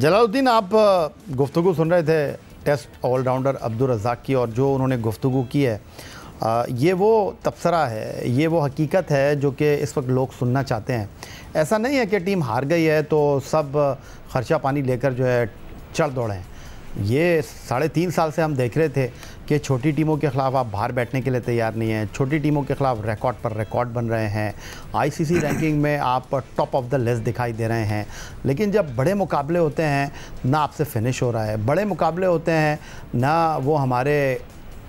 जलालुद्दीन आप गुफ्तु सुन रहे थे टेस्ट ऑलराउंडर अब्दुल रज़ाक की और जो उन्होंने गुफ्तु की है ये वो तबसरा है ये वो हकीकत है जो कि इस वक्त लोग सुनना चाहते हैं ऐसा नहीं है कि टीम हार गई है तो सब खर्चा पानी लेकर जो है चढ़ दौड़ें ये साढ़े तीन साल से हम देख रहे थे कि छोटी टीमों के ख़िलाफ़ आप बाहर बैठने के लिए तैयार नहीं हैं छोटी टीमों के ख़िलाफ़ रिकॉर्ड पर रिकॉर्ड बन रहे हैं आईसीसी रैंकिंग में आप टॉप ऑफ द लिस्ट दिखाई दे रहे हैं लेकिन जब बड़े मुकाबले होते हैं ना आपसे फिनिश हो रहा है बड़े मुकाबले होते हैं ना वो हमारे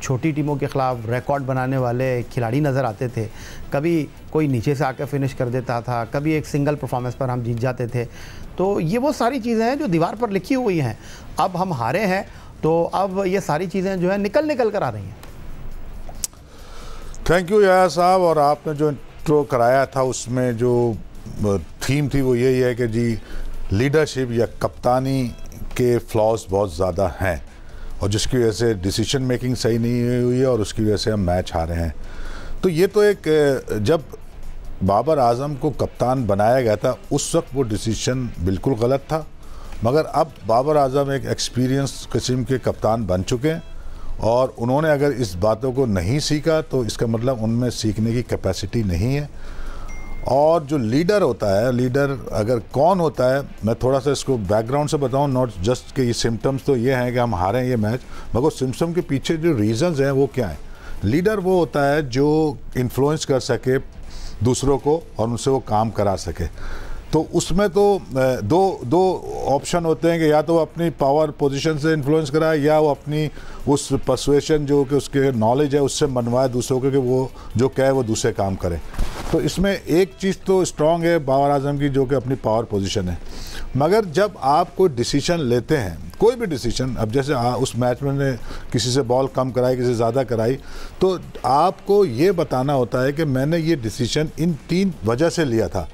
छोटी टीमों के ख़िलाफ़ रिकॉर्ड बनाने वाले खिलाड़ी नज़र आते थे कभी कोई नीचे से आकर फिनिश कर देता था कभी एक सिंगल परफॉर्मेंस पर हम जीत जाते थे तो ये वो सारी चीज़ें हैं जो दीवार पर लिखी हुई हैं अब हम हारे हैं तो अब ये सारी चीज़ें जो है निकल निकल कर आ रही हैं थैंक यू या साहब और आपने जो इंट्रो कराया था उसमें जो थीम थी वो यही है कि जी लीडरशिप या कप्तानी के फ्लॉज बहुत ज़्यादा हैं और जिसकी वजह से डिसीजन मेकिंग सही नहीं हुई है और उसकी वजह से हम मैच हारे हैं तो ये तो एक जब बाबर आजम को कप्तान बनाया गया था उस वक्त वो डिसीजन बिल्कुल गलत था मगर अब बाबर आजम एक एक्सपीरियंस किस्म के कप्तान बन चुके हैं और उन्होंने अगर इस बातों को नहीं सीखा तो इसका मतलब उनमें सीखने की कैपेसिटी नहीं है और जो लीडर होता है लीडर अगर कौन होता है मैं थोड़ा सा इसको बैकग्राउंड से बताऊं नॉट जस्ट कि ये सिम्टम्स तो ये हैं कि हम हारे हैं ये मैच मगर सिम्टम के पीछे जो रीजंस हैं वो क्या हैं लीडर वो होता है जो इन्फ्लुएंस कर सके दूसरों को और उनसे वो काम करा सके तो उसमें तो दो दो ऑप्शन होते हैं कि या तो अपनी पावर पोजीशन से इन्फ्लुएंस कराए या वो अपनी उस परसुएशन जो कि उसके नॉलेज है उससे मनवाए दूसरों को कि वो जो कहे वो दूसरे काम करें तो इसमें एक चीज़ तो स्ट्रांग है बाबर आजम की जो कि अपनी पावर पोजीशन है मगर जब आप कोई डिसीजन लेते हैं कोई भी डिसीजन अब जैसे आ, उस मैच में ने किसी से बॉल कम कराई किसी से ज़्यादा कराई तो आपको ये बताना होता है कि मैंने ये डिसीजन इन तीन वजह से लिया था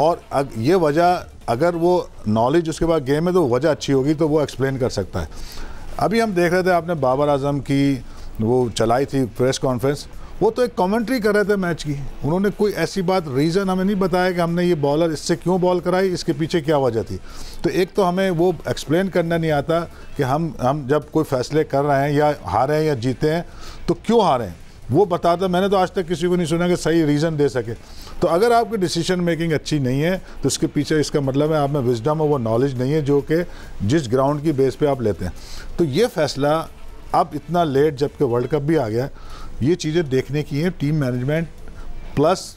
और अग, ये वजह अगर वो नॉलेज उसके बाद गेम है तो वजह अच्छी होगी तो वो एक्सप्लेन कर सकता है अभी हम देख रहे थे आपने बाबर आजम की वो चलाई थी प्रेस कॉन्फ्रेंस वो तो एक कमेंट्री कर रहे थे मैच की उन्होंने कोई ऐसी बात रीज़न हमें नहीं बताया कि हमने ये बॉलर इससे क्यों बॉल कराई इसके पीछे क्या वजह थी तो एक तो हमें वो एक्सप्लेन करना नहीं आता कि हम हम जब कोई फैसले कर रहे हैं या हारे हैं या जीते हैं तो क्यों हारे हैं वो बताता मैंने तो आज तक किसी को नहीं सुना कि सही रीज़न दे सके तो अगर आपकी डिसीजन मेकिंग अच्छी नहीं है तो उसके पीछे इसका मतलब है आप में विजडम और वो नॉलेज नहीं है जो कि जिस ग्राउंड की बेस पे आप लेते हैं तो ये फैसला अब इतना लेट जबकि वर्ल्ड कप भी आ गया ये चीज़ें देखने की हैं टीम मैनेजमेंट प्लस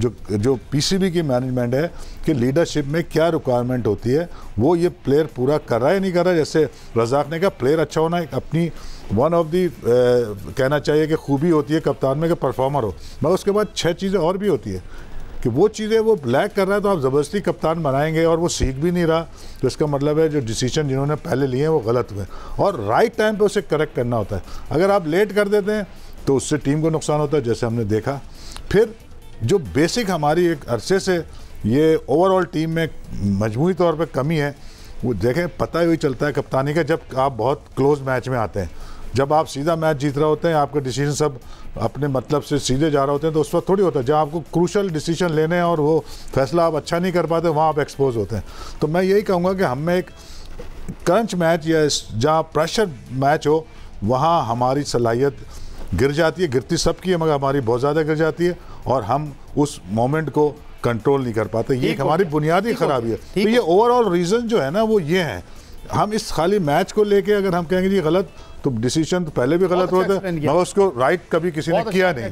जो जो पीसीबी की मैनेजमेंट है कि लीडरशिप में क्या रिक्वायरमेंट होती है वो ये प्लेयर पूरा कर रहा है नहीं कर रहा है जैसे रजाक ने कहा प्लेयर अच्छा होना है अपनी वन ऑफ दी कहना चाहिए कि खूबी होती है कप्तान में कि परफॉर्मर हो मगर उसके बाद छः चीज़ें और भी होती है कि वो चीज़ें वो ब्लैक कर रहा है तो आप ज़बरदस्ती कप्तान बनाएंगे और वो सीख भी नहीं रहा तो इसका मतलब है जो डिसीजन जिन्होंने पहले लिए हैं वो गलत हुए और राइट टाइम पे उसे करेक्ट करना होता है अगर आप लेट कर देते हैं तो उससे टीम को नुकसान होता है जैसे हमने देखा फिर जो बेसिक हमारी एक अरसे से ये ओवरऑल टीम में मजमू तौर पर कमी है वो देखें पता ही चलता है कप्तानी का जब आप बहुत क्लोज मैच में आते हैं जब आप सीधा मैच जीत रहे होते हैं आपके डिसीजन सब अपने मतलब से सीधे जा रहे होते हैं तो उस वक्त थोड़ी होता है जहाँ आपको क्रूशल डिसीजन लेने हैं और वो फैसला आप अच्छा नहीं कर पाते वहाँ आप एक्सपोज होते हैं तो मैं यही कहूँगा कि हमें एक क्रंच मैच या जहाँ प्रेशर मैच हो वहाँ हमारी सलाहियत गिर जाती है गिरती सबकी है मगर हमारी बहुत ज़्यादा गिर जाती है और हम उस मोमेंट को कंट्रोल नहीं कर पाते ये हमारी बुनियादी खराबी है तो ये ओवरऑल रीज़न जो है ना वो ये हैं हम इस खाली मैच को लेके अगर हम कहेंगे जी गलत तो डिसीजन तो पहले भी गलत होता अच्छा है मगर उसको राइट कभी किसी ने किया अच्छा नहीं